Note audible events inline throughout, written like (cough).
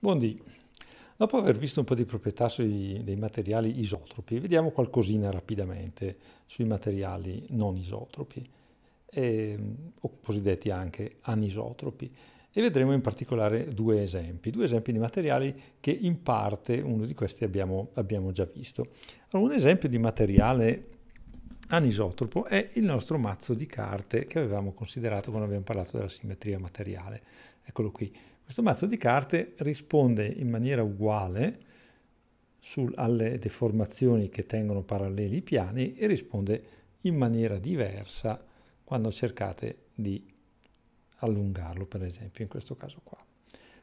Buondì. Dopo aver visto un po' di proprietà sui, dei materiali isotropi, vediamo qualcosina rapidamente sui materiali non isotropi, e, ehm, o cosiddetti anche anisotropi, e vedremo in particolare due esempi, due esempi di materiali che in parte uno di questi abbiamo, abbiamo già visto. Allora, un esempio di materiale anisotropo è il nostro mazzo di carte che avevamo considerato quando abbiamo parlato della simmetria materiale. Eccolo qui questo mazzo di carte risponde in maniera uguale sul, alle deformazioni che tengono paralleli i piani e risponde in maniera diversa quando cercate di allungarlo, per esempio in questo caso qua.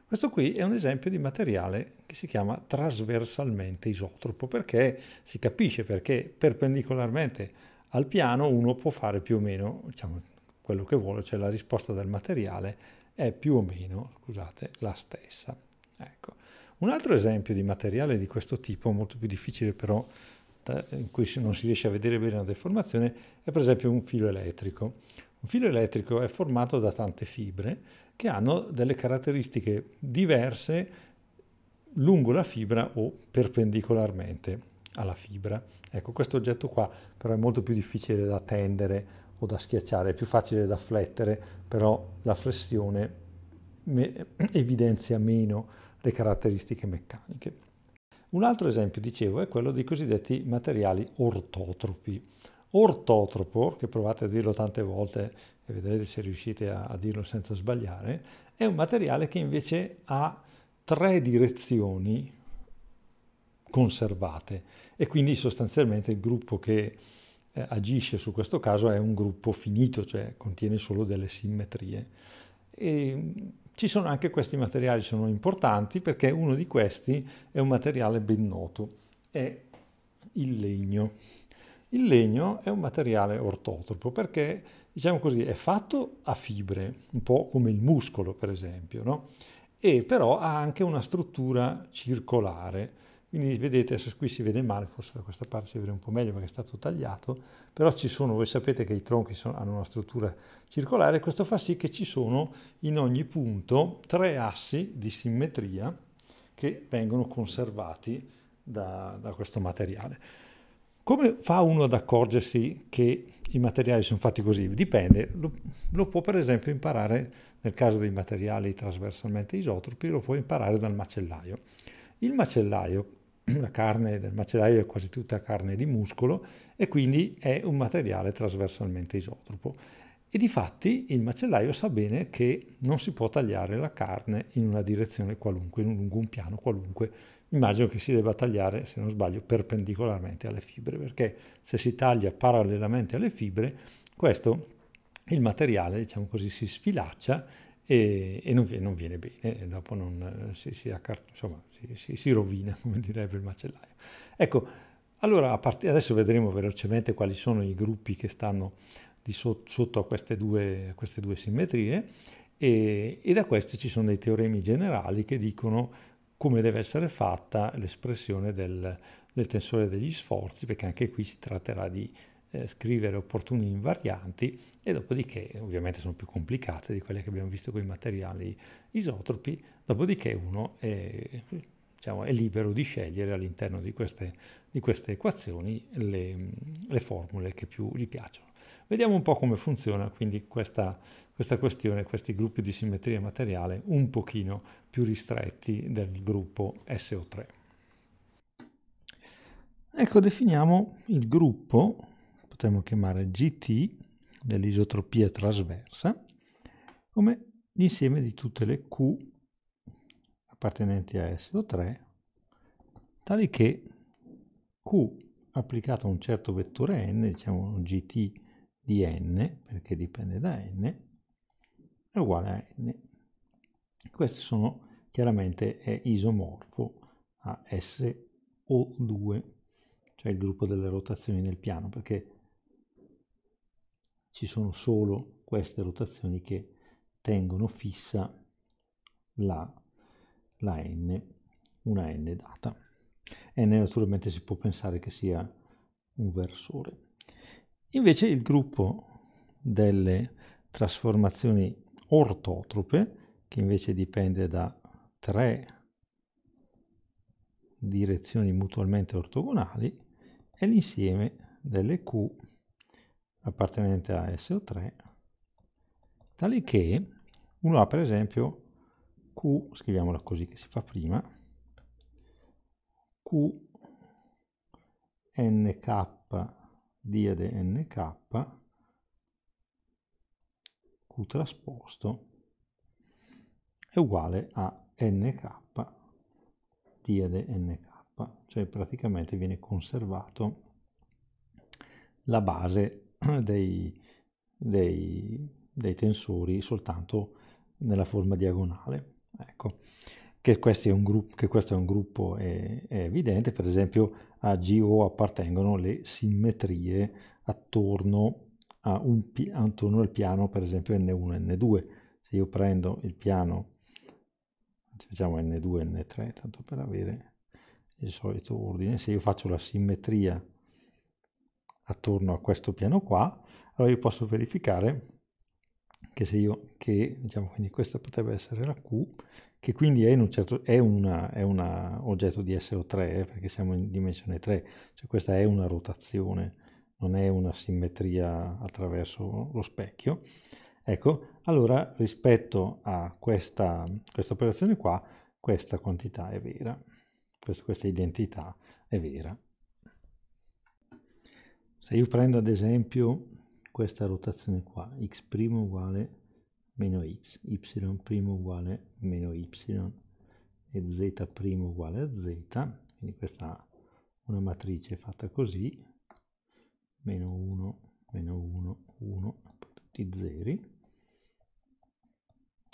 Questo qui è un esempio di materiale che si chiama trasversalmente isotropo, perché si capisce perché perpendicolarmente al piano uno può fare più o meno diciamo, quello che vuole, cioè la risposta del materiale è più o meno, scusate, la stessa. Ecco. Un altro esempio di materiale di questo tipo, molto più difficile però, in cui non si riesce a vedere bene la deformazione, è per esempio un filo elettrico. Un filo elettrico è formato da tante fibre che hanno delle caratteristiche diverse lungo la fibra o perpendicolarmente alla fibra. Ecco, questo oggetto qua però è molto più difficile da tendere o da schiacciare, è più facile da flettere, però la flessione me evidenzia meno le caratteristiche meccaniche. Un altro esempio, dicevo, è quello dei cosiddetti materiali ortotropi. Ortotropo, che provate a dirlo tante volte e vedrete se riuscite a, a dirlo senza sbagliare, è un materiale che invece ha tre direzioni conservate e quindi sostanzialmente il gruppo che eh, agisce su questo caso è un gruppo finito, cioè contiene solo delle simmetrie. E ci sono anche questi materiali, sono importanti perché uno di questi è un materiale ben noto, è il legno. Il legno è un materiale ortotropo perché, diciamo così, è fatto a fibre, un po' come il muscolo per esempio, no? e però ha anche una struttura circolare, quindi vedete, adesso qui si vede male, forse da questa parte si vede un po' meglio perché è stato tagliato, però ci sono, voi sapete che i tronchi sono, hanno una struttura circolare, questo fa sì che ci sono in ogni punto tre assi di simmetria che vengono conservati da, da questo materiale. Come fa uno ad accorgersi che i materiali sono fatti così? Dipende, lo, lo, può per esempio imparare nel caso dei materiali trasversalmente isotropi, lo può imparare dal macellaio. Il macellaio, (clears throat) la carne del macellaio è quasi tutta carne di muscolo e quindi è un materiale trasversalmente isotropo. E di fatti il macellaio sa bene che non si può tagliare la carne in una direzione qualunque, in un lungo un piano qualunque. Immagino che si debba tagliare, se non sbaglio, perpendicolarmente alle fibre, perché se si taglia parallelamente alle fibre, questo, il materiale, diciamo così, si sfilaccia e, e, non, non, viene bene, e dopo non, eh, si, si, accart- insomma, si, si, rovina, (laughs) come direbbe il macellaio. Ecco, allora part- adesso vedremo velocemente quali sono i gruppi che stanno so- sotto a queste due, queste due simmetrie e, e da questi ci sono dei teoremi generali che dicono come deve essere fatta l'espressione del, del tensore degli sforzi, perché anche qui si tratterà di eh, scrivere opportuni invarianti e dopodiché, ovviamente sono più complicate di quelle che abbiamo visto con i materiali isotropi, dopodiché uno è, diciamo, è libero di scegliere all'interno di queste, di queste equazioni le, le, formule che più gli piacciono. Vediamo un po' come funziona quindi questa, questa questione, questi gruppi di simmetria materiale un pochino più ristretti del gruppo SO3. Ecco, definiamo il gruppo potremmo chiamare GT dell'isotropia trasversa come l'insieme di tutte le Q appartenenti a SO3 tali che Q applicato a un certo vettore n, diciamo gt di n, perché dipende da n, è uguale a n. Questo sono, chiaramente è isomorfo a SO2, cioè il gruppo delle rotazioni nel piano, perché ci sono solo queste rotazioni che tengono fissa la, la n, una n data. n naturalmente si può pensare che sia un versore. Invece il gruppo delle trasformazioni ortotrope, che invece dipende da tre direzioni mutualmente ortogonali, è l'insieme delle Q appartenente a SO3, tali che uno ha per esempio Q, scriviamola così che si fa prima, Q NK diade NK Q trasposto è uguale a NK diade NK, cioè praticamente viene conservato la base (clears throat) dei, dei, dei tensori soltanto nella forma diagonale. Ecco. Che, questo è un gruppo, che questo è, un gruppo è, è evidente, per esempio a GO appartengono le simmetrie attorno, a un, attorno al piano, per esempio N1 e N2. Se io prendo il piano, facciamo N2 e N3, tanto per avere il solito ordine, se io faccio la simmetria attorno a questo piano qua, allora io posso verificare che se io, che diciamo quindi questa potrebbe essere la Q, che quindi è, un, certo, è una, è una oggetto di SO3, eh, perché siamo in dimensione 3, cioè questa è una rotazione, non è una simmetria attraverso lo specchio. Ecco, allora rispetto a questa, questa operazione qua, questa quantità è vera, questa, questa identità è vera se io prendo ad esempio questa rotazione qua, x' uguale meno x, y' uguale meno y e z' uguale a z, quindi questa è una matrice fatta così, meno 1, meno 1, 1, tutti zeri,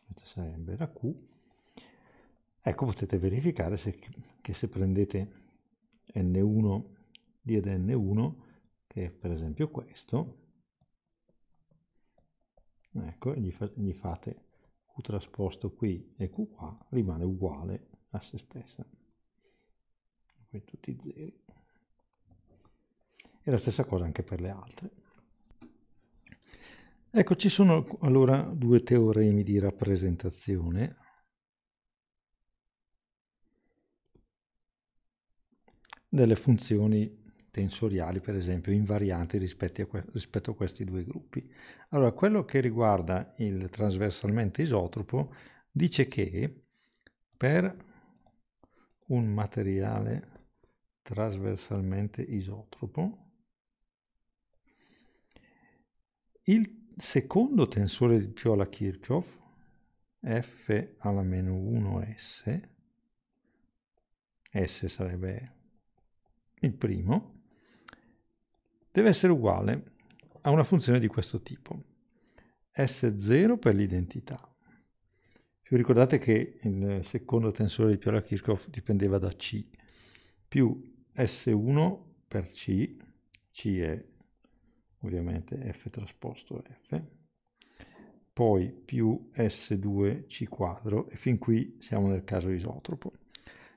questa sarebbe la q, ecco potete verificare se, che se prendete n1 di ad n1 che è per esempio questo, ecco, gli, fa, gli fate Q trasposto qui e Q qua, rimane uguale a se stessa. Qui tutti zeri. E la stessa cosa anche per le altre. Ecco, ci sono allora due teoremi di rappresentazione. delle funzioni tensoriali, per esempio, invarianti rispetto a, que- rispetto a questi due gruppi. Allora, quello che riguarda il trasversalmente isotropo dice che per un materiale trasversalmente isotropo, il secondo tensore di Piola-Kirchhoff, f alla meno 1s, s sarebbe il primo, deve essere uguale a una funzione di questo tipo, S0 per l'identità. Vi ricordate che il secondo tensore di Piola Kirchhoff dipendeva da C, più S1 per C, C è ovviamente F trasposto F, poi più S2 C quadro, e fin qui siamo nel caso isotropo.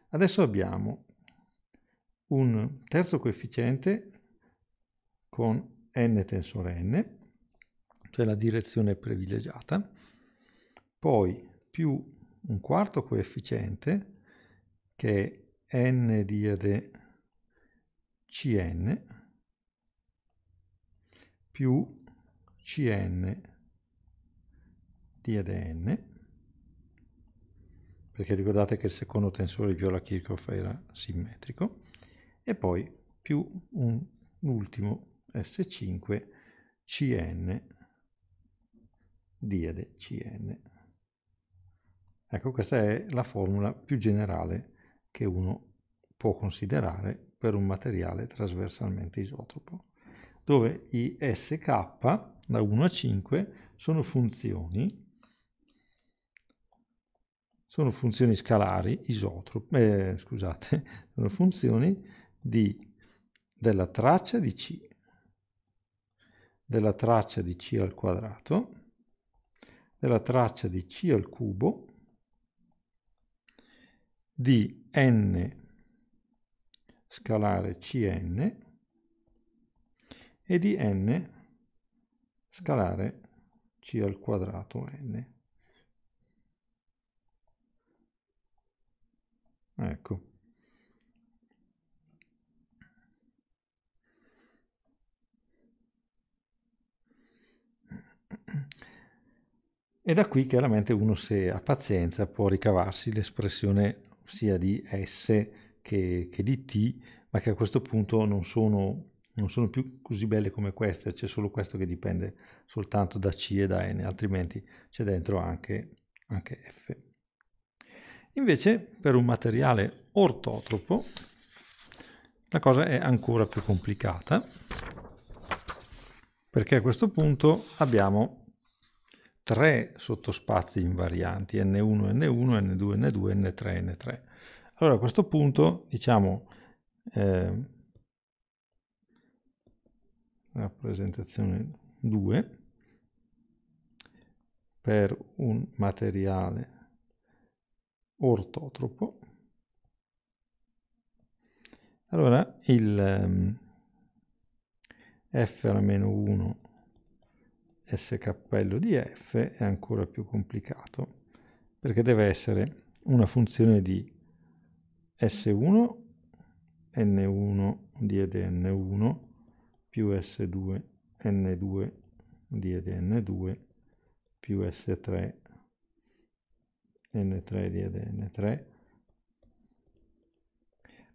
Adesso abbiamo un terzo coefficiente con n tensore n, cioè la direzione privilegiata, poi più un quarto coefficiente che è n diade cn più cn diade n perché ricordate che il secondo tensore di Viola Kirchhoff era simmetrico e poi più un, un ultimo S5 CN diede CN. Ecco, questa è la formula più generale che uno può considerare per un materiale trasversalmente isotropo, dove i SK da 1 a 5 sono funzioni sono funzioni scalari isotrope, eh, scusate, (laughs) sono funzioni di, della traccia di C della traccia di C al quadrato, della traccia di C al cubo, di n scalare Cn e di n scalare C al quadrato n. Ecco. E da qui chiaramente uno se ha pazienza può ricavarsi l'espressione sia di S che, che di T, ma che a questo punto non sono, non sono, più così belle come queste, c'è solo questo che dipende soltanto da C e da N, altrimenti c'è dentro anche, anche F. Invece per un materiale ortotropo la cosa è ancora più complicata perché a questo punto abbiamo tre sottospazi invarianti, N1, N1, N2, N2, N3, N3. Allora a questo punto, diciamo, eh, rappresentazione 2 per un materiale ortotropo, allora il um, F alla meno 1 SKL di f è ancora più complicato perché deve essere una funzione di S1, N1 diede N1 più S2, N2 diede N2 più S3, N3 diede N3.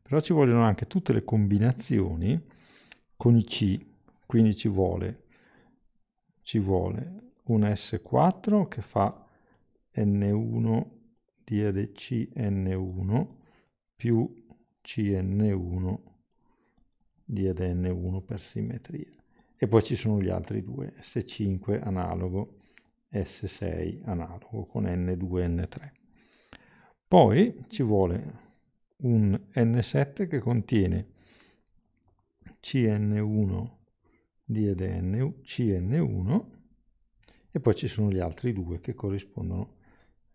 Però ci vogliono anche tutte le combinazioni con i C, quindi ci vuole ci vuole un S4 che fa N1 di LCN1 più CN1 di LN1 per simmetria. E poi ci sono gli altri due, S5 analogo, S6 analogo con N2 N3. Poi ci vuole un N7 che contiene CN1 di ed è CN1 e poi ci sono gli altri due che corrispondono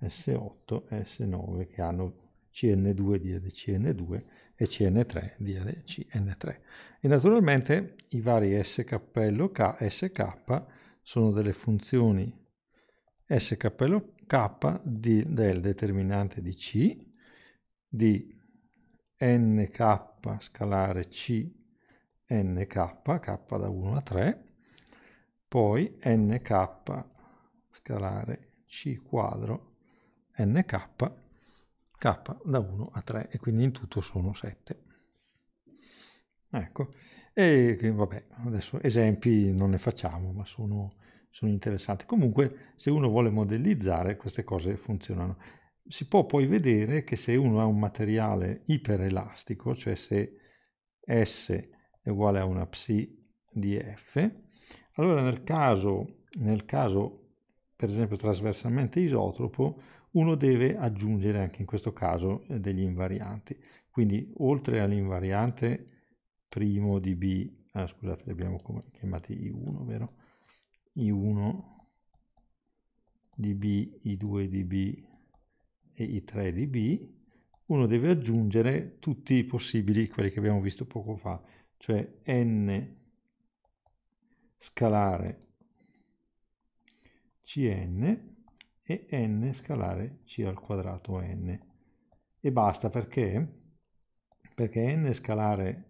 S8 S9 che hanno CN2 diede CN2 e CN3 diede CN3. E naturalmente i vari SKLO K, SK sono delle funzioni SKLO K di, del determinante di C di NK scalare C nk, k da 1 a 3, poi nk scalare c quadro nk, k da 1 a 3 e quindi in tutto sono 7. Ecco, e vabbè, adesso esempi non ne facciamo, ma sono, sono interessanti. Comunque, se uno vuole modellizzare, queste cose funzionano. Si può poi vedere che se uno ha un materiale iperelastico, cioè se S è uguale a una psi di f. Allora nel caso, nel caso per esempio trasversalmente isotropo, uno deve aggiungere anche in questo caso eh, degli invarianti. Quindi oltre all'invariante primo di B, ah, scusate li abbiamo chiamati I1, vero? I1 di B, I2 di B e I3 di B, uno deve aggiungere tutti i possibili, quelli che abbiamo visto poco fa, cioè n scalare cn e n scalare c al quadrato n e basta perché perché n scalare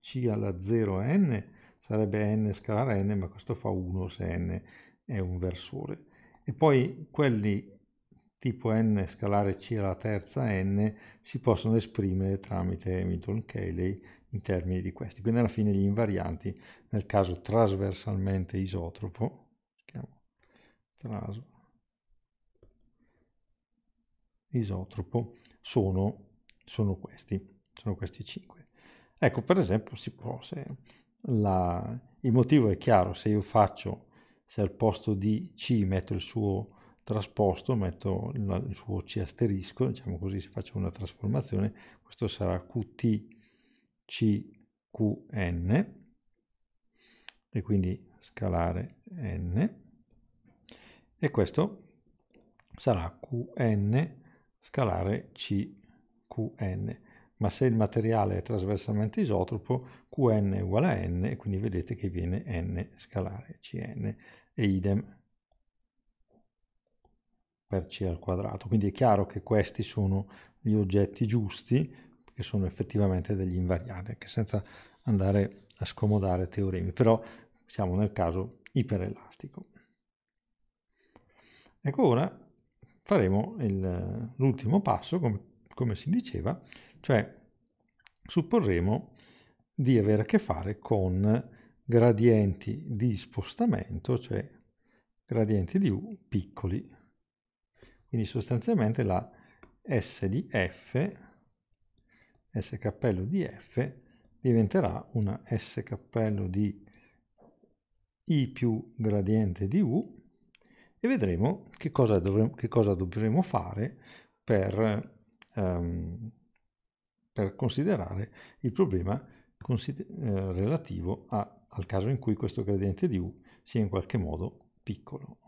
c alla 0n sarebbe n scalare n ma questo fa 1 se n è un versore e poi quelli tipo n scalare c alla terza n si possono esprimere tramite Hamilton-Cayley in termini di questi. Quindi alla fine gli invarianti, nel caso trasversalmente isotropo, tras, isotropo, sono, sono, questi, sono questi 5. Ecco, per esempio, si può, se la, il motivo è chiaro, se io faccio, se al posto di C metto il suo trasposto, metto il suo C asterisco, diciamo così, se faccio una trasformazione, questo sarà QT CQN e quindi scalare n e questo sarà Qn scalare CQN ma se il materiale è trasversalmente isotropo Qn è uguale a n e quindi vedete che viene n scalare Cn e idem per c al quadrato quindi è chiaro che questi sono gli oggetti giusti che sono effettivamente degli invariati, anche senza andare a scomodare teoremi, però siamo nel caso iperelastico. Ecco ora faremo l'ultimo passo, come, come si diceva, cioè supporremo di avere a che fare con gradienti di spostamento, cioè gradienti di U piccoli. Quindi sostanzialmente la S di F S cappello di F diventerà una S cappello di I più gradiente di U e vedremo che cosa dovremo, che cosa dovremo fare per, um, per, considerare il problema consider eh, relativo a, al caso in cui questo gradiente di U sia in qualche modo piccolo.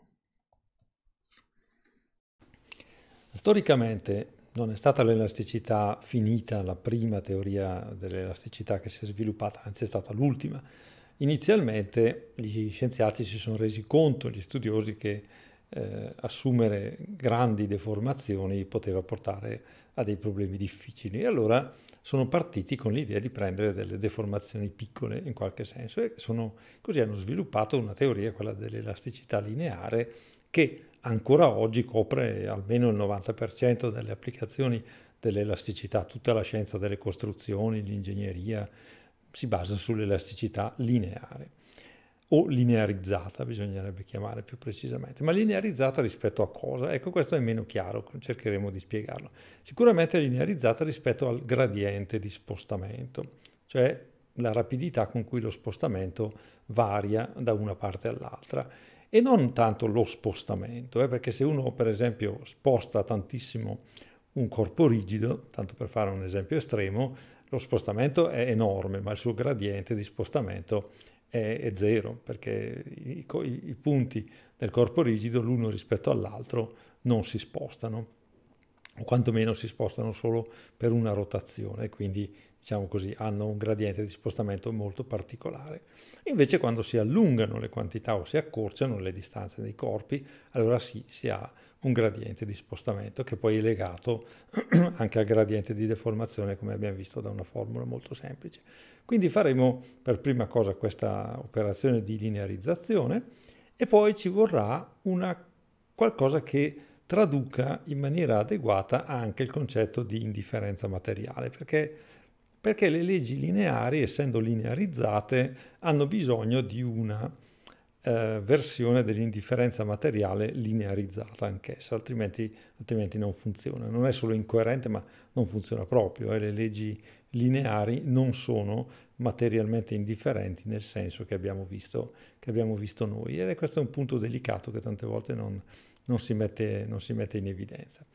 Storicamente non è stata l'elasticità finita, la prima teoria dell'elasticità che si è sviluppata, anzi è stata l'ultima. Inizialmente gli scienziati si sono resi conto, gli studiosi, che eh, assumere grandi deformazioni poteva portare a dei problemi difficili e allora sono partiti con l'idea di prendere delle deformazioni piccole in qualche senso e sono, così hanno sviluppato una teoria, quella dell'elasticità lineare, che ancora oggi copre almeno il 90% delle applicazioni dell'elasticità, tutta la scienza delle costruzioni, l'ingegneria si basa sull'elasticità lineare o linearizzata bisognerebbe chiamare più precisamente, ma linearizzata rispetto a cosa? Ecco, questo è meno chiaro, cercheremo di spiegarlo. Sicuramente linearizzata rispetto al gradiente di spostamento, cioè la rapidità con cui lo spostamento varia da una parte all'altra e non tanto lo spostamento, eh, perché se uno per esempio sposta tantissimo un corpo rigido, tanto per fare un esempio estremo, lo spostamento è enorme, ma il suo gradiente di spostamento è, è zero, perché i, i, i punti del corpo rigido l'uno rispetto all'altro non si spostano, o quantomeno si spostano solo per una rotazione, quindi diciamo così, hanno un gradiente di spostamento molto particolare. Invece quando si allungano le quantità o si accorciano le distanze dei corpi, allora sì, si ha un gradiente di spostamento che poi è legato (clears throat) anche al gradiente di deformazione, come abbiamo visto da una formula molto semplice. Quindi faremo per prima cosa questa operazione di linearizzazione e poi ci vorrà una qualcosa che traduca in maniera adeguata anche il concetto di indifferenza materiale, perché perché le leggi lineari, essendo linearizzate, hanno bisogno di una eh, versione dell'indifferenza materiale linearizzata anch'essa, altrimenti, altrimenti, non funziona. Non è solo incoerente, ma non funziona proprio. Eh. Le leggi lineari non sono materialmente indifferenti nel senso che abbiamo visto, che abbiamo visto noi. E questo è un punto delicato che tante volte non, non, si, mette, non si mette in evidenza.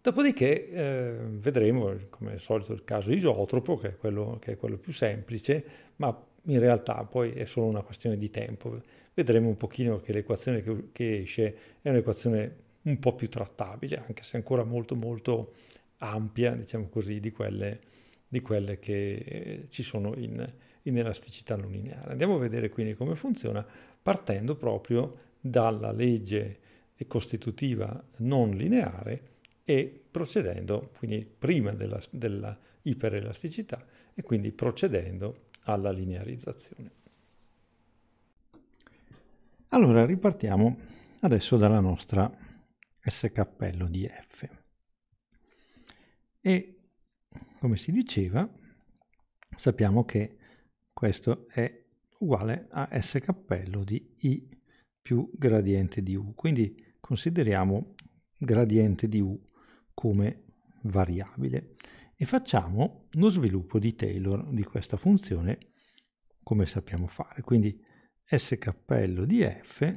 Dopodiché eh, vedremo, come al solito, il caso isotropo, che è, quello, che è quello più semplice, ma in realtà poi è solo una questione di tempo. Vedremo un pochino che l'equazione che, che esce è un'equazione un po' più trattabile, anche se ancora molto molto ampia, diciamo così, di quelle, di quelle che eh, ci sono in, in elasticità non lineare. Andiamo a vedere quindi come funziona partendo proprio dalla legge costitutiva non lineare e procedendo, quindi prima della, della iperelasticità e quindi procedendo alla linearizzazione. Allora ripartiamo adesso dalla nostra S cappello di F e come si diceva sappiamo che questo è uguale a S cappello di I più gradiente di U quindi consideriamo gradiente di U come variabile e facciamo lo sviluppo di Taylor di questa funzione come sappiamo fare. Quindi S cappello di f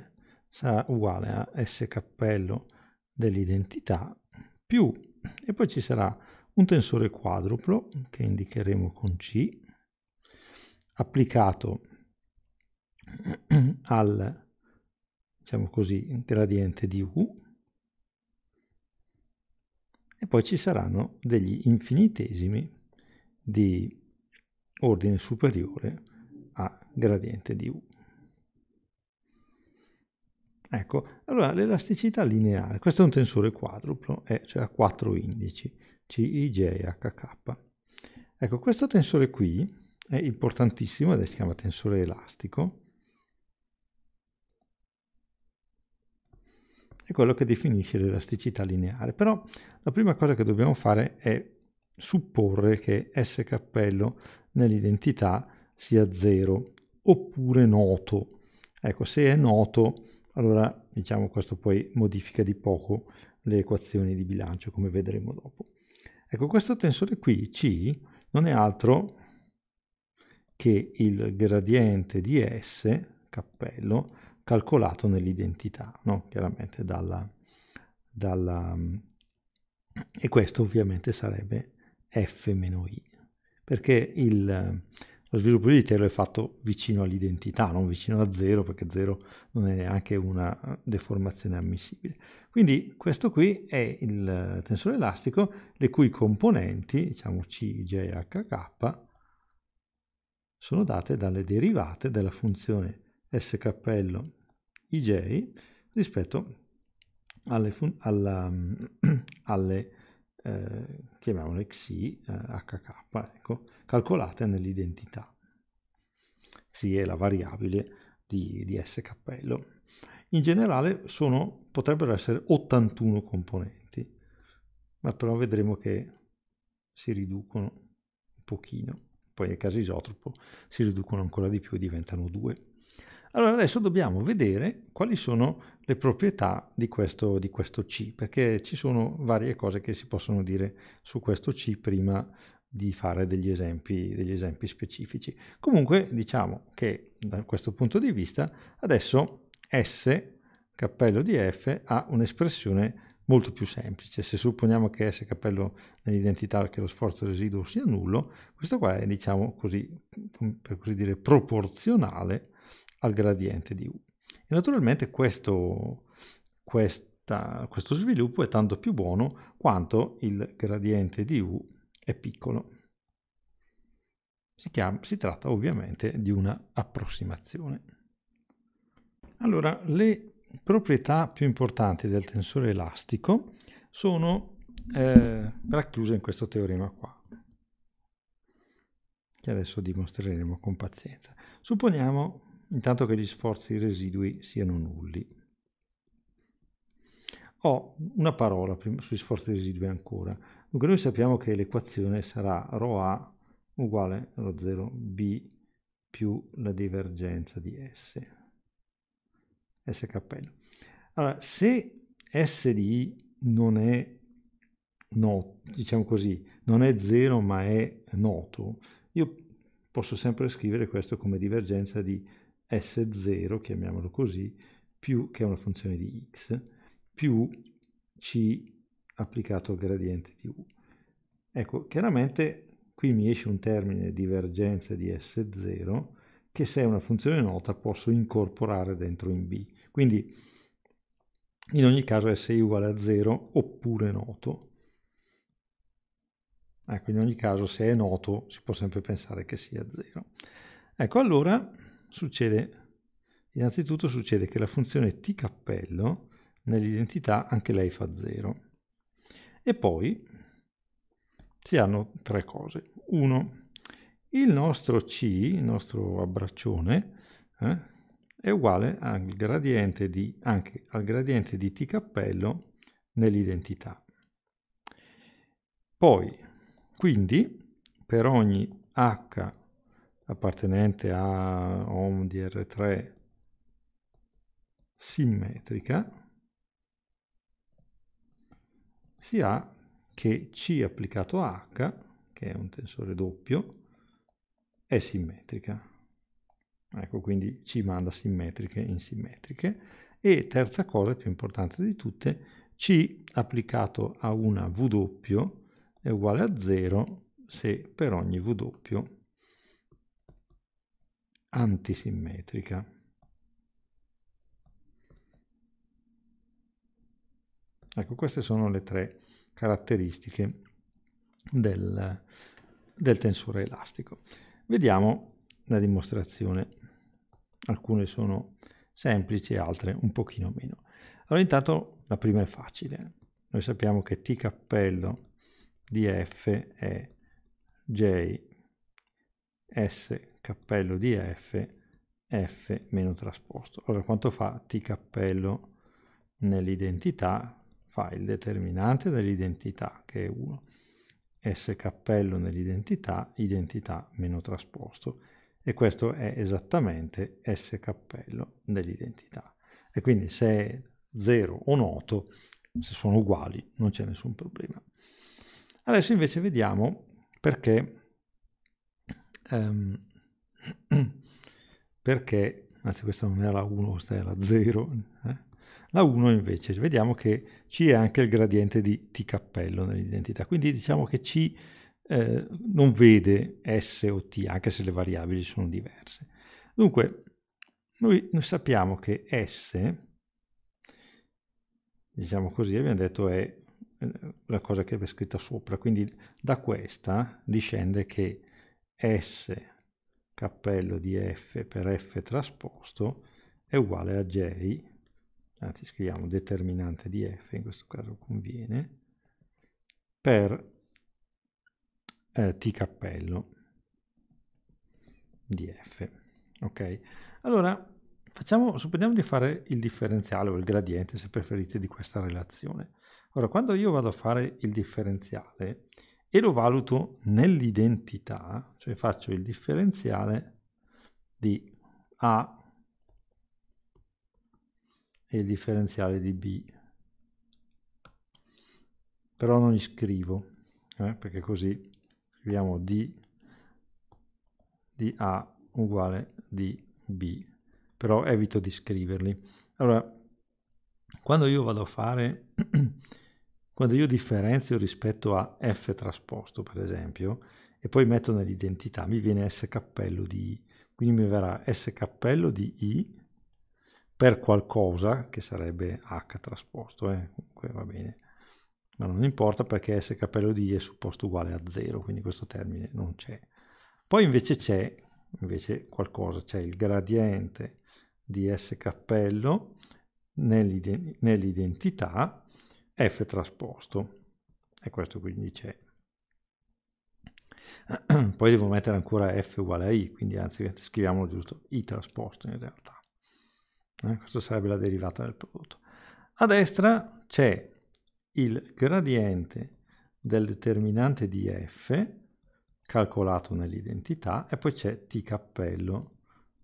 sarà uguale a S cappello dell'identità più e poi ci sarà un tensore quadruplo che indicheremo con C applicato al diciamo così gradiente di U e poi ci saranno degli infinitesimi di ordine superiore a gradiente di U. Ecco, allora l'elasticità lineare, questo è un tensore quadruplo, è, eh, cioè ha quattro indici, C, I, J, H, K. Ecco, questo tensore qui è importantissimo ed è, si chiama tensore elastico, è quello che definisce l'elasticità lineare. Però la prima cosa che dobbiamo fare è supporre che S cappello nell'identità sia 0 oppure noto. Ecco, se è noto, allora diciamo questo poi modifica di poco le equazioni di bilancio, come vedremo dopo. Ecco, questo tensore qui, C, non è altro che il gradiente di S, cappello, calcolato nell'identità, no? chiaramente dalla, dalla... e questo ovviamente sarebbe f-i, perché il, lo sviluppo di Taylor è fatto vicino all'identità, non vicino a 0, perché 0 non è neanche una deformazione ammissibile. Quindi questo qui è il tensore elastico le cui componenti, diciamo C, J, H, K, sono date dalle derivate della funzione S cappello IJ rispetto alle, fun- alla, (clears throat) alle eh, chiamiamole XI eh, HK, ecco, calcolate nell'identità. XI è la variabile di, di S cappello. In generale sono, potrebbero essere 81 componenti, ma però vedremo che si riducono un pochino, poi nel caso isotropo si riducono ancora di più e diventano 2. Allora adesso dobbiamo vedere quali sono le proprietà di questo, di questo, C, perché ci sono varie cose che si possono dire su questo C prima di fare degli esempi, degli esempi specifici. Comunque diciamo che da questo punto di vista adesso S, cappello di F, ha un'espressione molto più semplice. Se supponiamo che S cappello nell'identità che lo sforzo residuo sia nullo, questo qua è, diciamo così, per così dire, proporzionale al gradiente di U. E naturalmente questo, questa, questo sviluppo è tanto più buono quanto il gradiente di U è piccolo. Si, chiama, si tratta ovviamente di una approssimazione. Allora, le proprietà più importanti del tensore elastico sono eh, racchiuse in questo teorema qua che adesso dimostreremo con pazienza. Supponiamo intanto che gli sforzi residui siano nulli. Ho una parola sugli sforzi residui ancora. Dunque noi sappiamo che l'equazione sarà ρA uguale allo 0b più la divergenza di S, S cappello. Allora, se S di I non è noto, diciamo così, non è 0 ma è noto, io posso sempre scrivere questo come divergenza di S0, chiamiamolo così, più, che è una funzione di x, più c applicato al gradiente di u. Ecco, chiaramente qui mi esce un termine divergenza di S0 che se è una funzione nota posso incorporare dentro in B. Quindi in ogni caso S è uguale a 0 oppure noto. Ecco, in ogni caso se è noto si può sempre pensare che sia 0. Ecco, allora Succede, innanzitutto succede che la funzione t cappello nell'identità anche lei fa 0. E poi si hanno tre cose. 1. Il nostro C, il nostro abbraccione, eh, è uguale al gradiente di, anche al gradiente di T cappello nell'identità. Poi, quindi, per ogni H appartenente a ohm di R3 simmetrica, si ha che C applicato a H, che è un tensore doppio, è simmetrica. Ecco, quindi C manda simmetriche in simmetriche. E terza cosa, più importante di tutte, C applicato a una W è uguale a 0 se per ogni W antisimmetrica. Ecco, queste sono le tre caratteristiche del, del tensore elastico. Vediamo la dimostrazione. Alcune sono semplici, altre un pochino meno. Allora intanto la prima è facile. Noi sappiamo che T cappello di F è J S cappello di f f meno trasposto. Allora quanto fa t cappello nell'identità? Fa il determinante dell'identità che è 1, s cappello nell'identità, identità meno trasposto e questo è esattamente s cappello dell'identità. E quindi se è 0 o noto, se sono uguali non c'è nessun problema. Adesso invece vediamo perché um, (clears throat) perché, anzi questa non era la 1, questa era la 0, eh? la 1 invece, vediamo che C è anche il gradiente di T cappello nell'identità, quindi diciamo che C eh, non vede S o T, anche se le variabili sono diverse. Dunque, noi, noi sappiamo che S, diciamo così, abbiamo detto è eh, la cosa che è scritta sopra, quindi da questa discende che S cappello di f per f trasposto è uguale a j, anzi scriviamo determinante di f, in questo caso conviene, per eh, t cappello di f. Ok, allora facciamo, supponiamo di fare il differenziale o il gradiente, se preferite, di questa relazione. Ora, quando io vado a fare il differenziale, e lo valuto nell'identità, cioè faccio il differenziale di A e il differenziale di B. Però non li scrivo, eh, perché così scriviamo D di A uguale di B, però evito di scriverli. Allora, quando io vado a fare (clears throat) Quando io differenzio rispetto a F trasposto, per esempio, e poi metto nell'identità, mi viene S cappello di I. Quindi mi verrà S cappello di I per qualcosa, che sarebbe H trasposto, eh? comunque va bene. Ma non importa perché S cappello di I è supposto uguale a 0, quindi questo termine non c'è. Poi invece c'è invece qualcosa, c'è il gradiente di S cappello nell'identità F trasposto. E questo quindi c'è. (clears throat) Poi devo mettere ancora F uguale a I, quindi anzi scriviamo giusto I trasposto in realtà. Eh, questa sarebbe la derivata del prodotto. A destra c'è il gradiente del determinante di F calcolato nell'identità e poi c'è T cappello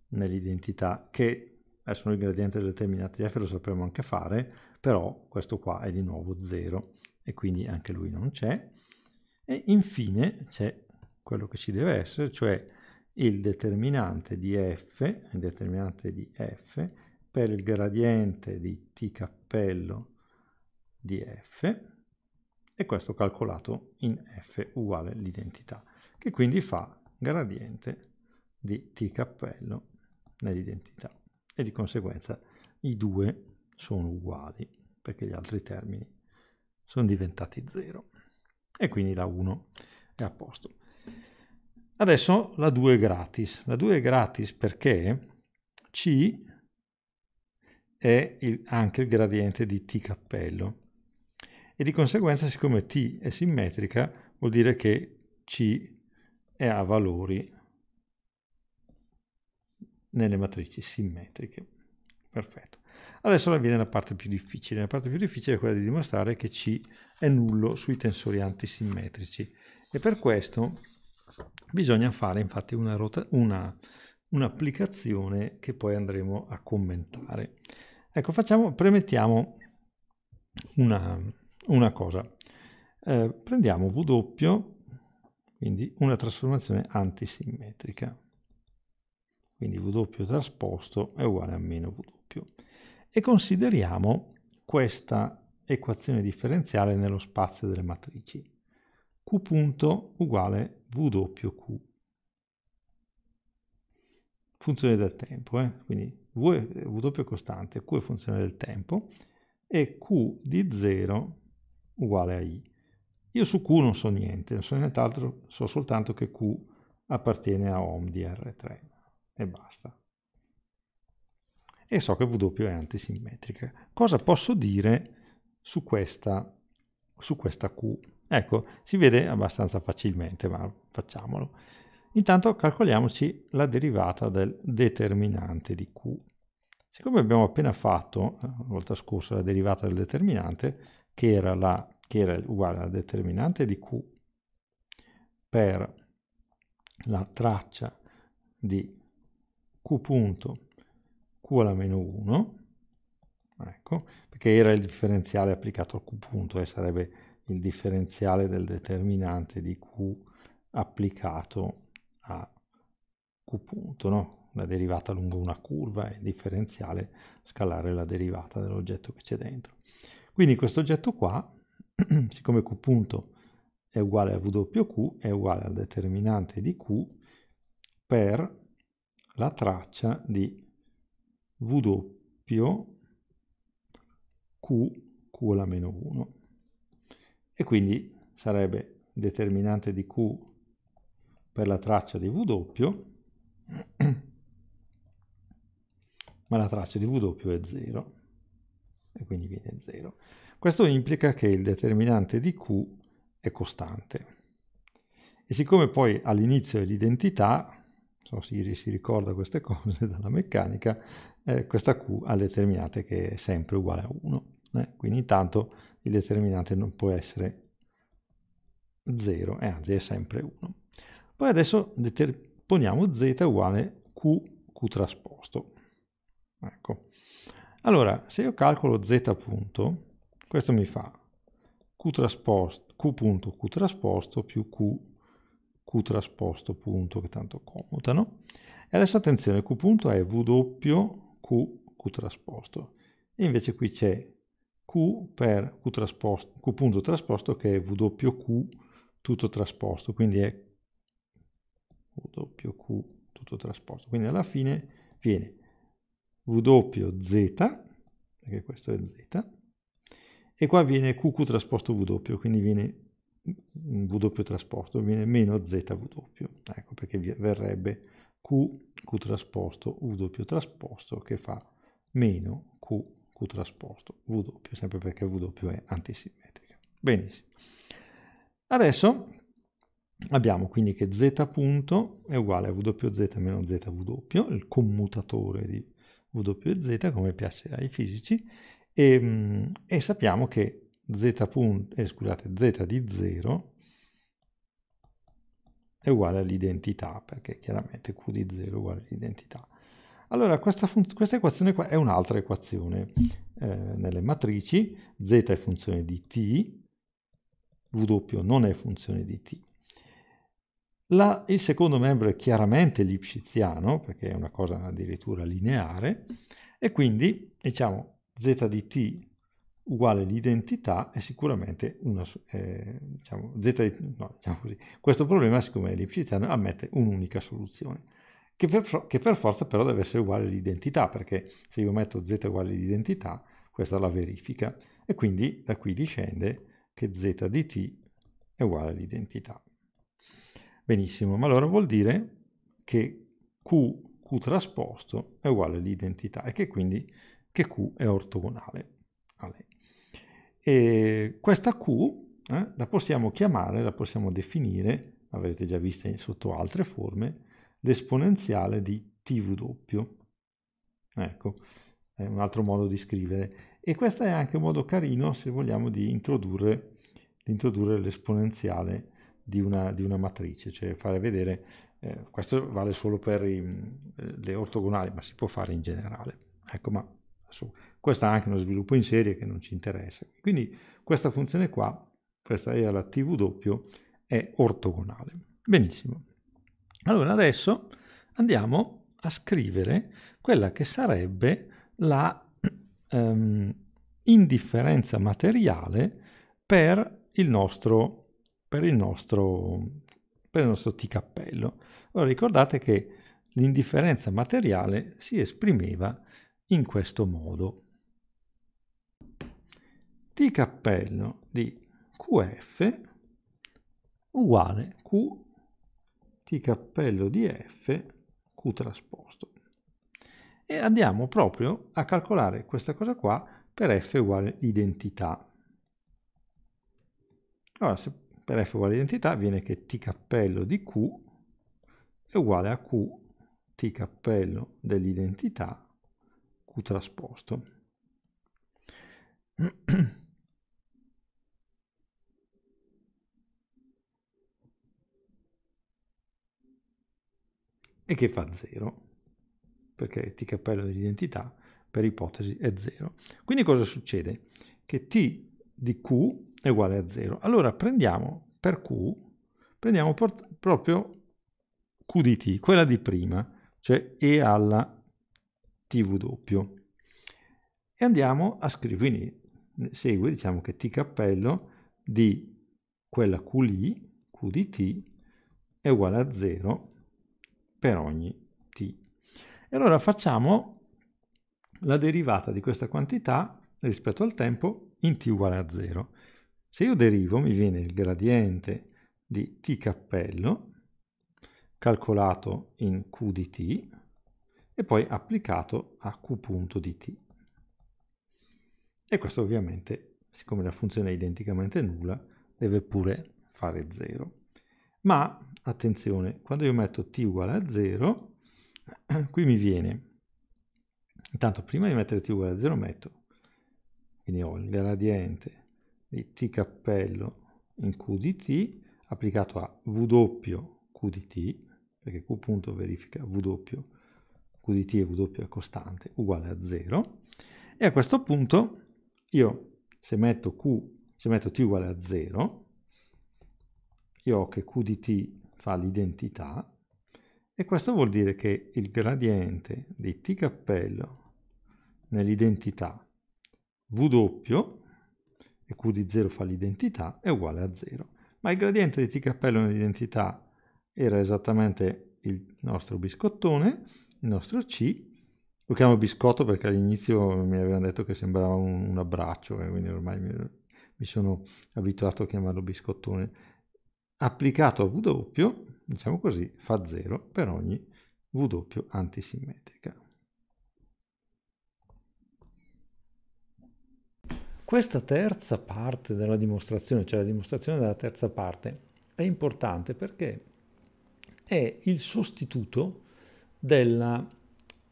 nell'identità che adesso il gradiente del determinante di F lo sappiamo anche fare però questo qua è di nuovo 0 e quindi anche lui non c'è. E infine c'è quello che ci deve essere, cioè il determinante di f, il determinante di f per il gradiente di t cappello di f e questo calcolato in f uguale l'identità, che quindi fa gradiente di t cappello nell'identità e di conseguenza i due sono uguali perché gli altri termini sono diventati 0 e quindi la 1 è a posto. Adesso la 2 è gratis. La 2 è gratis perché C è il, anche il gradiente di T cappello e di conseguenza siccome T è simmetrica vuol dire che C è a valori nelle matrici simmetriche. Perfetto. Adesso viene la parte più difficile. La parte più difficile è quella di dimostrare che C è nullo sui tensori antisimmetrici e per questo bisogna fare infatti una, una, un'applicazione che poi andremo a commentare. Ecco, facciamo, premettiamo una, una cosa. Eh, prendiamo W, quindi una trasformazione antisimmetrica quindi W trasposto è uguale a meno W. E consideriamo questa equazione differenziale nello spazio delle matrici. Q punto uguale WQ. Funzione del tempo, eh? quindi V è W costante, Q è funzione del tempo, e Q di 0 uguale a I. Io su Q non so niente, non so nient'altro, so soltanto che Q appartiene a Ohm di R3 e basta. E so che W è antisimmetrica. Cosa posso dire su questa, su questa Q? Ecco, si vede abbastanza facilmente, ma facciamolo. Intanto calcoliamoci la derivata del determinante di Q. Siccome abbiamo appena fatto, eh, la volta scorsa, la derivata del determinante, che era, la, che era uguale alla determinante di Q per la traccia di q punto q alla meno 1, ecco, perché era il differenziale applicato al q punto e eh, sarebbe il differenziale del determinante di q applicato a q punto, no? la derivata lungo una curva e il differenziale scalare la derivata dell'oggetto che c'è dentro. Quindi questo oggetto qua, (clears throat) siccome q punto è uguale a wq, è uguale al determinante di q per la traccia di W Q, Q alla meno 1 e quindi sarebbe determinante di Q per la traccia di W ma la traccia di W è 0 e quindi viene 0. Questo implica che il determinante di Q è costante. E siccome poi all'inizio è l'identità, insomma, si, si, ricorda queste (laughs) cose dalla meccanica, eh, questa Q ha il determinante che è sempre uguale a 1. Eh? Quindi intanto il determinante non può essere 0, eh, anzi è sempre 1. Poi adesso poniamo z uguale q, q trasposto. Ecco. Allora, se io calcolo z punto, questo mi fa q, trasposto, q punto q trasposto più q Q trasposto punto, che tanto commutano. E adesso attenzione, Q punto è W Q, Q trasposto. E invece qui c'è Q per Q, trasposto, Q punto trasposto che è W Q tutto trasposto, quindi è W Q tutto trasposto. Quindi alla fine viene W Z, perché questo è Z, e qua viene QQ trasposto W, quindi viene W trasporto viene meno ZW, ecco perché verrebbe Q, Q trasporto, W trasposto che fa meno Q, Q trasporto, W, sempre perché W è antisimmetrica. Benissimo. Adesso abbiamo quindi che Z punto è uguale a WZ meno ZW, il commutatore di W e Z come piace ai fisici, e, mm, e sappiamo che z, punt, eh, scusate, z di 0 è uguale all'identità, perché chiaramente q di 0 è uguale all'identità. Allora, questa, questa, equazione qua è un'altra equazione eh, nelle matrici, z è funzione di t, w non è funzione di t. La, il secondo membro è chiaramente lipsciziano, perché è una cosa addirittura lineare, e quindi, diciamo, z di t uguale l'identità è sicuramente una, eh, diciamo, z, no, diciamo così. questo problema siccome è ellipsitiano ammette un'unica soluzione, che per, che per, forza però deve essere uguale all'identità, perché se io metto z uguale all'identità, questa la verifica, e quindi da qui discende che z di t è uguale all'identità. Benissimo, ma allora vuol dire che q, q trasposto è uguale all'identità e che quindi che q è ortogonale a lei. E questa Q eh, la possiamo chiamare, la possiamo definire, avrete già visto sotto altre forme, l'esponenziale di tv Ecco, è un altro modo di scrivere. E questo è anche un modo carino, se vogliamo, di introdurre, introdurre l'esponenziale di una, di una matrice, cioè fare vedere eh, questo vale solo per i, mm, le ortogonali, ma si può fare in generale. Ecco, ma adesso questo è anche uno sviluppo in serie che non ci interessa. Quindi questa funzione qua, questa è la tv doppio, è ortogonale. Benissimo. Allora adesso andiamo a scrivere quella che sarebbe la um, indifferenza materiale per il nostro, per il nostro, per il nostro T-cappello. Allora ricordate che l'indifferenza materiale si esprimeva in questo modo di cappello di QF uguale Q di cappello di F Q trasposto. E andiamo proprio a calcolare questa cosa qua per F uguale identità. Allora, se per F uguale identità viene che T cappello di Q è uguale a Q T cappello dell'identità Q trasposto. (clears throat) e che fa 0, perché t cappello dell'identità per ipotesi è 0. Quindi cosa succede? Che t di q è uguale a 0. Allora prendiamo per q, prendiamo proprio q di t, quella di prima, cioè e alla tv doppio e andiamo a scrivere, quindi segue diciamo che t cappello di quella q lì, q di t, è uguale a 0 per ogni t. E allora facciamo la derivata di questa quantità rispetto al tempo in t uguale a 0. Se io derivo mi viene il gradiente di t cappello calcolato in q di t e poi applicato a q punto di t. E questo ovviamente, siccome la funzione è identicamente nulla, deve pure fare 0 ma attenzione, quando io metto t uguale a 0, (clears throat) qui mi viene, intanto prima di mettere t uguale a 0 metto, quindi ho il gradiente di t cappello in q di t applicato a w q di t, perché q punto verifica w q di t e w è costante, uguale a 0, e a questo punto io se metto, q, se metto t uguale a 0, io ho che qdt fa l'identità e questo vuol dire che il gradiente di t cappello nell'identità w e q di 0 fa l'identità è uguale a 0 ma il gradiente di t cappello nell'identità era esattamente il nostro biscottone il nostro c lo chiamo biscotto perché all'inizio mi avevano detto che sembrava un, un abbraccio e eh, quindi ormai mi, mi sono abituato a chiamarlo biscottone applicato a W, diciamo così, fa 0 per ogni W antisimmetrica. Questa terza parte della dimostrazione, cioè la dimostrazione della terza parte, è importante perché è il sostituto della,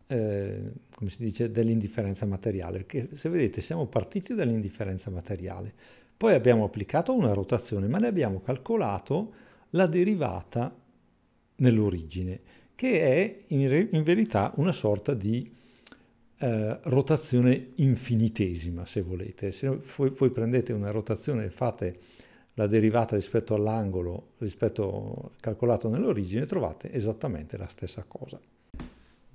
eh, dell'indifferenza materiale, perché se vedete siamo partiti dall'indifferenza materiale, poi abbiamo applicato una rotazione, ma ne abbiamo calcolato la derivata nell'origine, che è in, in, verità una sorta di eh, rotazione infinitesima, se volete. Se voi, voi prendete una rotazione e fate la derivata rispetto all'angolo, rispetto calcolato nell'origine, trovate esattamente la stessa cosa.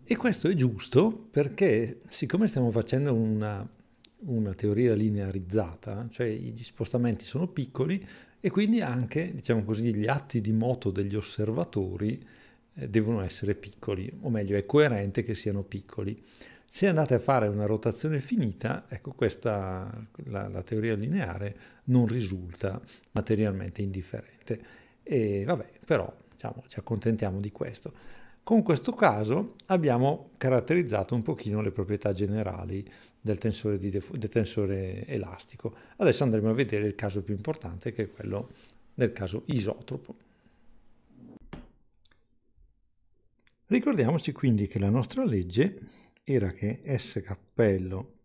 E questo è giusto perché, siccome stiamo facendo una una teoria linearizzata, cioè gli spostamenti sono piccoli e quindi anche, diciamo così, gli atti di moto degli osservatori eh, devono essere piccoli, o meglio è coerente che siano piccoli. Se andate a fare una rotazione finita, ecco questa, la, la teoria lineare non risulta materialmente indifferente. E vabbè, però diciamo, ci accontentiamo di questo. Con questo caso abbiamo caratterizzato un pochino le proprietà generali del tensore, del tensore elastico. Adesso andremo a vedere il caso più importante che è quello del caso isotropo. Ricordiamoci quindi che la nostra legge era che S cappello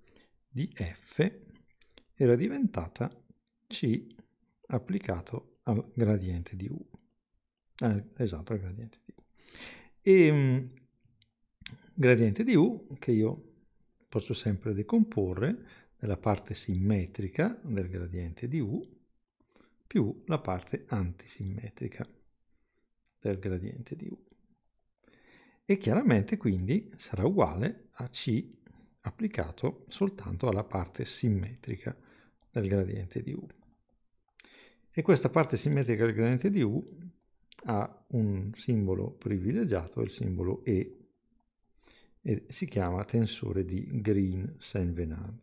di F era diventata C applicato al gradiente di U. Ah, esatto, al gradiente di U. E um, gradiente di U che io posso sempre decomporre nella parte simmetrica del gradiente di U più la parte antisimmetrica del gradiente di U. E chiaramente quindi sarà uguale a C applicato soltanto alla parte simmetrica del gradiente di U. E questa parte simmetrica del gradiente di U ha un simbolo privilegiato, il simbolo E e si chiama tensore di Green-Saint-Venant.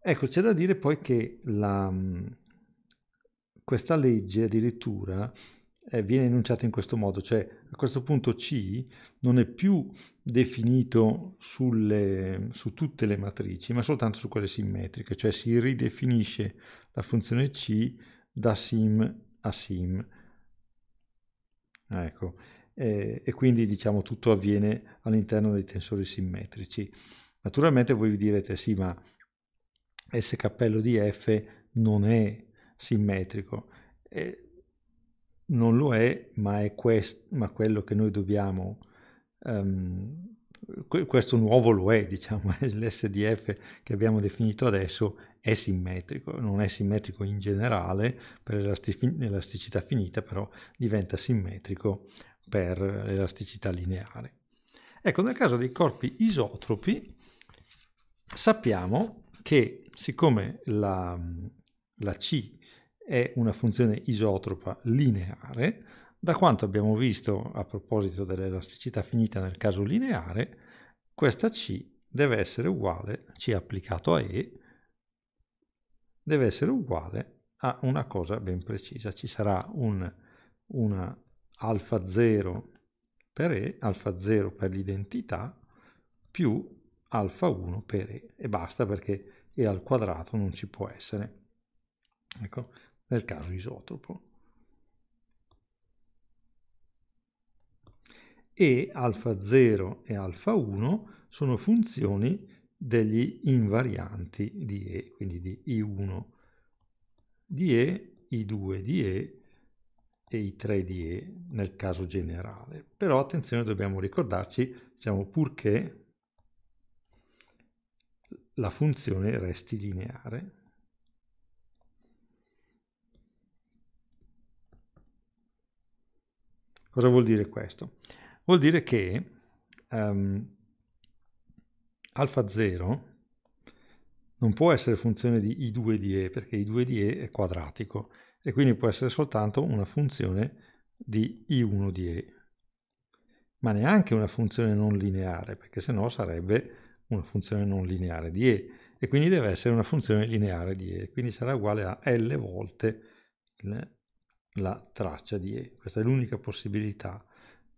Ecco, c'è da dire poi che la, questa legge addirittura eh, viene enunciato in questo modo, cioè a questo punto C non è più definito sulle, su tutte le matrici, ma soltanto su quelle simmetriche, cioè si ridefinisce la funzione C da sim a sim. Ah, ecco, eh, e quindi diciamo tutto avviene all'interno dei tensori simmetrici. Naturalmente voi vi direte sì, ma S cappello di F non è simmetrico. Eh, non lo è, ma è quest- ma quello che noi dobbiamo, um, questo nuovo lo è, diciamo, (laughs) l'SDF che abbiamo definito adesso è simmetrico, non è simmetrico in generale per l'elasticità finita, però diventa simmetrico per l'elasticità lineare. Ecco, nel caso dei corpi isotropi sappiamo che siccome la, la C è una funzione isotropa lineare, da quanto abbiamo visto a proposito dell'elasticità finita nel caso lineare, questa C deve essere uguale, C applicato a E, deve essere uguale a una cosa ben precisa. Ci sarà un, una alfa 0 per E, alfa 0 per l'identità, più alfa 1 per E. E basta perché E al quadrato non ci può essere. Ecco, nel caso isotopo. E alfa 0 e alfa 1 sono funzioni degli invarianti di E, quindi di I1 di E, I2 di E e I3 di E nel caso generale. Però attenzione, dobbiamo ricordarci, diciamo, purché la funzione resti lineare. Cosa vuol dire questo? Vuol dire che um, alfa 0 non può essere funzione di I2 di E perché I2 di E è quadratico e quindi può essere soltanto una funzione di I1 di E ma neanche una funzione non lineare perché sennò sarebbe una funzione non lineare di E e quindi deve essere una funzione lineare di E quindi sarà uguale a L volte la traccia di E. Questa è l'unica possibilità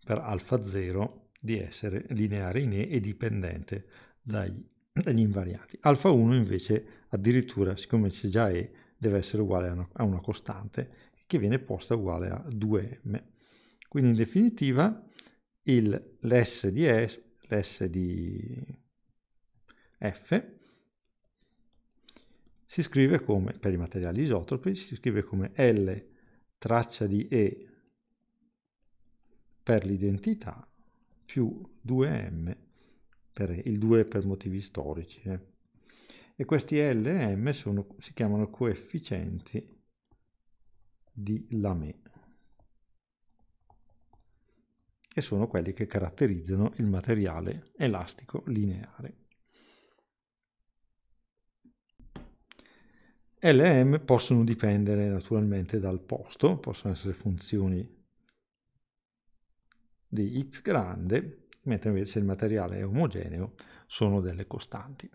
per alfa 0 di essere lineare in E e dipendente dagli, dagli invarianti. Alfa 1 invece addirittura, siccome c'è già E, deve essere uguale a una, a una costante che viene posta uguale a 2m. Quindi in definitiva l'S di S, l'S di F si scrive come, per i materiali isotropi, si scrive come L traccia di E per l'identità più 2M per il 2 per motivi storici. Eh. E questi L e M sono, si chiamano coefficienti di Lamé e sono quelli che caratterizzano il materiale elastico lineare. e M possono dipendere naturalmente dal posto, possono essere funzioni di x grande, mentre invece il materiale è omogeneo sono delle costanti.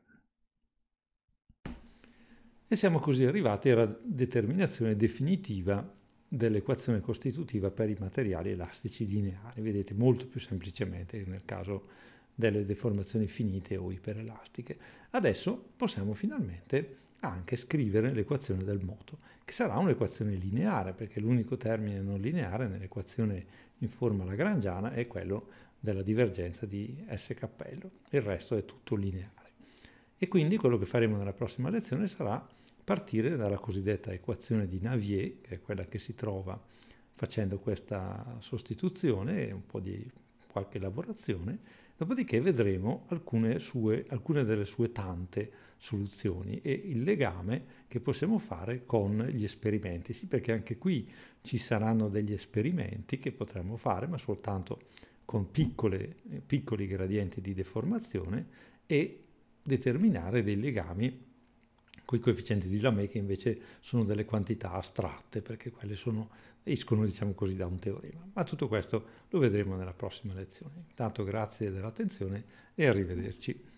E siamo così arrivati alla determinazione definitiva dell'equazione costitutiva per i materiali elastici lineari. Vedete, molto più semplicemente nel caso delle deformazioni finite o iperelastiche. Adesso possiamo finalmente anche scrivere l'equazione del moto, che sarà un'equazione lineare, perché l'unico termine non lineare nell'equazione in forma lagrangiana è quello della divergenza di S cappello, il resto è tutto lineare. E quindi quello che faremo nella prossima lezione sarà partire dalla cosiddetta equazione di Navier, che è quella che si trova facendo questa sostituzione e un po' di qualche elaborazione, Dopodiché vedremo alcune, sue, alcune delle sue tante soluzioni e il legame che possiamo fare con gli esperimenti. Sì, perché anche qui ci saranno degli esperimenti che potremmo fare, ma soltanto con piccole, piccoli gradienti di deformazione e determinare dei legami con i coefficienti di Lamé che invece sono delle quantità astratte perché quelle sono, escono diciamo così da un teorema. Ma tutto questo lo vedremo nella prossima lezione. Intanto grazie dell'attenzione e arrivederci.